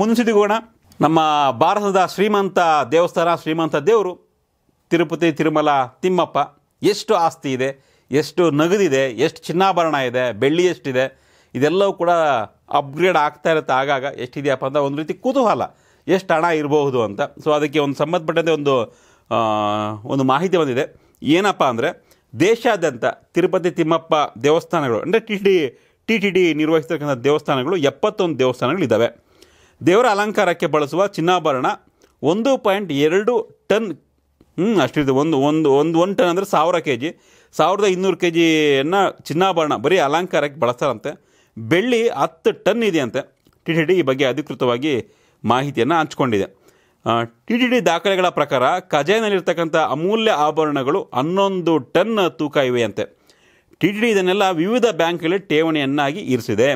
ಮುನ್ಸಿದಿಗೋಣ ನಮ್ಮ ಭಾರತದ ಶ್ರೀಮಂತ ದೇವಸ್ಥಾನ ಶ್ರೀಮಂತ ದೇವರು ತಿರುಪತಿ ತಿರುಮಲ ತಿಮ್ಮಪ್ಪ ಎಷ್ಟು ಆಸ್ತಿ ಇದೆ ಎಷ್ಟು ನಗದಿದೆ ಎಷ್ಟು ಚಿನ್ನಾಭರಣ ಇದೆ ಬೆಳ್ಳಿ ಎಷ್ಟಿದೆ ಇದೆಲ್ಲವೂ ಕೂಡ ಅಪ್ಗ್ರೇಡ್ ಆಗ್ತಾ ಇರುತ್ತೆ ಆಗಾಗ ಎಷ್ಟಿದೆಯಪ್ಪ ಅಂತ ಒಂದು ರೀತಿ ಕುತೂಹಲ ಎಷ್ಟು ಹಣ ಇರಬಹುದು ಅಂತ ಸೊ ಅದಕ್ಕೆ ಒಂದು ಸಂಬಂಧಪಟ್ಟಂತೆ ಒಂದು ಒಂದು ಮಾಹಿತಿ ಬಂದಿದೆ ಏನಪ್ಪ ಅಂದರೆ ದೇಶಾದ್ಯಂತ ತಿರುಪತಿ ತಿಮ್ಮಪ್ಪ ದೇವಸ್ಥಾನಗಳು ಅಂದರೆ T T T T D ನಿರ್ವಹಿಸ್ತಕ್ಕಂಥ ದೇವಸ್ಥಾನಗಳು ಎಪ್ಪತ್ತೊಂದು ದೇವಸ್ಥಾನಗಳಿದ್ದಾವೆ ದೇವರ ಅಲಂಕಾರಕ್ಕೆ ಬಳಸುವ ಚಿನ್ನಾಭರಣ ಒಂದು ಪಾಯಿಂಟ್ ಎರಡು ಟನ್ ಹ್ಞೂ ಅಷ್ಟಿದೆ ಒಂದು ಒಂದು ಒಂದು ಒಂದು ಟನ್ ಅಂದರೆ ಸಾವಿರ ಕೆ ಜಿ ಸಾವಿರದ ಇನ್ನೂರು ಕೆ ಜಿಯನ್ನು ಚಿನ್ನಾಭರಣ ಬರೀ ಅಲಂಕಾರಕ್ಕೆ ಬಳಸ್ತಾರಂತೆ ಬೆಳ್ಳಿ ಹತ್ತು ಟನ್ ಇದೆಯಂತೆ ಟಿ ಟಿ ಡಿ ಈ ಬಗ್ಗೆ ಅಧಿಕೃತವಾಗಿ ಮಾಹಿತಿಯನ್ನು ಹಂಚ್ಕೊಂಡಿದೆ ಟಿ ಟಿ ಡಿ ದಾಖಲೆಗಳ ಪ್ರಕಾರ ಖಜಾನೆಯಲ್ಲಿರ್ತಕ್ಕಂಥ ಅಮೂಲ್ಯ ಆಭರಣಗಳು ಹನ್ನೊಂದು ಟನ್ ತೂಕ ಇವೆಯಂತೆ ಟಿ ಟಿ ಡಿ ಇದನ್ನೆಲ್ಲ ವಿವಿಧ ಬ್ಯಾಂಕ್ಗಳಲ್ಲಿ ಠೇವಣಿಯನ್ನಾಗಿ ಇರಿಸಿದೆ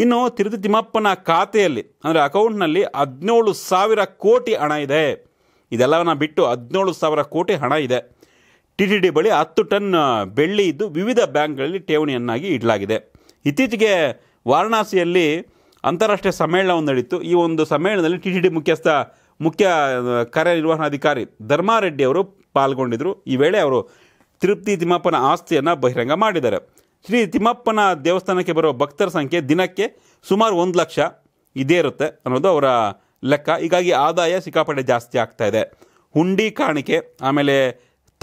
ಇನ್ನು ತಿರುತಿ ತಿಮ್ಮಪ್ಪನ ಖಾತೆಯಲ್ಲಿ ಅಂದರೆ ಅಕೌಂಟ್ನಲ್ಲಿ ಹದಿನೇಳು ಸಾವಿರ ಕೋಟಿ ಹಣ ಇದೆ ಇದೆಲ್ಲವನ್ನು ಬಿಟ್ಟು ಹದಿನೇಳು ಸಾವಿರ ಕೋಟಿ ಹಣ ಇದೆ ಟಿ ಟಿ ಡಿ ಬಳಿ ಹತ್ತು ಟನ್ ಬೆಳ್ಳಿ ಇದ್ದು ವಿವಿಧ ಬ್ಯಾಂಕ್ಗಳಲ್ಲಿ ಠೇವಣಿಯನ್ನಾಗಿ ಇಡಲಾಗಿದೆ ಇತ್ತೀಚೆಗೆ ವಾರಣಾಸಿಯಲ್ಲಿ ಅಂತಾರಾಷ್ಟ್ರೀಯ ಸಮ್ಮೇಳನ ಒಂದು ಈ ಒಂದು ಸಮ್ಮೇಳನದಲ್ಲಿ ಟಿ ಟಿ ಡಿ ಮುಖ್ಯಸ್ಥ ಮುಖ್ಯ ಕಾರ್ಯನಿರ್ವಹಣಾಧಿಕಾರಿ ಧರ್ಮಾರೆಡ್ಡಿ ಅವರು ಪಾಲ್ಗೊಂಡಿದ್ದರು ಈ ವೇಳೆ ಅವರು ತಿರುಪ್ತಿ ತಿಮ್ಮಪ್ಪನ ಆಸ್ತಿಯನ್ನು ಬಹಿರಂಗ ಮಾಡಿದ್ದಾರೆ ಶ್ರೀ ತಿಮ್ಮಪ್ಪನ ದೇವಸ್ಥಾನಕ್ಕೆ ಬರುವ ಭಕ್ತರ ಸಂಖ್ಯೆ ದಿನಕ್ಕೆ ಸುಮಾರು ಒಂದು ಲಕ್ಷ ಇದೇ ಇರುತ್ತೆ ಅನ್ನೋದು ಅವರ ಲೆಕ್ಕ ಹೀಗಾಗಿ ಆದಾಯ ಸಿಕ್ಕಾಪಡೆ ಜಾಸ್ತಿ ಆಗ್ತಾ ಇದೆ ಹುಂಡಿ ಕಾಣಿಕೆ ಆಮೇಲೆ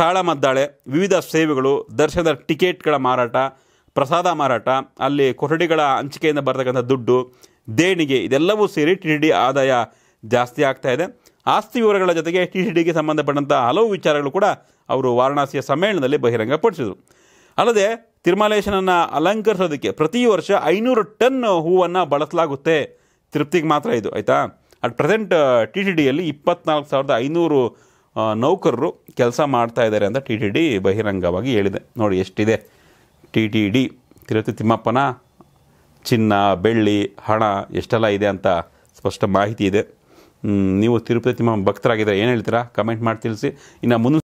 ತಾಳಮದ್ದಾಳೆ ವಿವಿಧ ಸೇವೆಗಳು ದರ್ಶನದ ಟಿಕೆಟ್ಗಳ ಮಾರಾಟ ಪ್ರಸಾದ ಮಾರಾಟ ಅಲ್ಲಿ ಕೊಠಡಿಗಳ ಹಂಚಿಕೆಯಿಂದ ಬರತಕ್ಕಂಥ ದುಡ್ಡು ದೇಣಿಗೆ ಇದೆಲ್ಲವೂ ಸೇರಿ ಟಿ ಟಿ ಡಿ ಆದಾಯ ಜಾಸ್ತಿ ಆಗ್ತಾ ಇದೆ ಆಸ್ತಿ ವಿವರಗಳ ಜೊತೆಗೆ ಟಿ ಟಿ ಡಿಗೆ ಸಂಬಂಧಪಟ್ಟಂಥ ಹಲವು ವಿಚಾರಗಳು ಕೂಡ ಅವರು ವಾರಣಾಸಿಯ ಸಮ್ಮೇಳನದಲ್ಲಿ ಬಹಿರಂಗಪಡಿಸಿದರು ಅಲ್ಲದೆ ತಿರುಮಲೇಶನನ್ನು ಅಲಂಕರಿಸೋದಕ್ಕೆ ಪ್ರತಿ ವರ್ಷ ಐನೂರು ಟನ್ ಹೂವನ್ನು ಬಳಸಲಾಗುತ್ತೆ ತಿರುಪ್ತಿಗೆ ಮಾತ್ರ ಇದು ಆಯಿತಾ ಅಟ್ ಪ್ರೆಸೆಂಟ್ ಟಿ ಟಿ ಡಿಯಲ್ಲಿ ಇಪ್ಪತ್ನಾಲ್ಕು ಸಾವಿರದ ಐನೂರು ನೌಕರರು ಕೆಲಸ ಮಾಡ್ತಾ ಇದ್ದಾರೆ ಅಂತ ಟಿ ಟಿ ಡಿ ಬಹಿರಂಗವಾಗಿ ಹೇಳಿದೆ ನೋಡಿ ಎಷ್ಟಿದೆ ಟಿ ಟಿ ಡಿ ತಿರುಪತಿ ತಿಮ್ಮಪ್ಪನ ಚಿನ್ನ ಬೆಳ್ಳಿ ಹಣ ಎಷ್ಟೆಲ್ಲ ಇದೆ ಅಂತ ಸ್ಪಷ್ಟ ಮಾಹಿತಿ ಇದೆ ನೀವು ತಿರುಪತಿ ತಿಮ್ಮಪ್ಪ ಭಕ್ತರಾಗಿದ್ದರೆ ಏನು ಹೇಳ್ತೀರಾ ಕಮೆಂಟ್ ಮಾಡಿ ತಿಳಿಸಿ ಇನ್ನು ಮುಂದೆ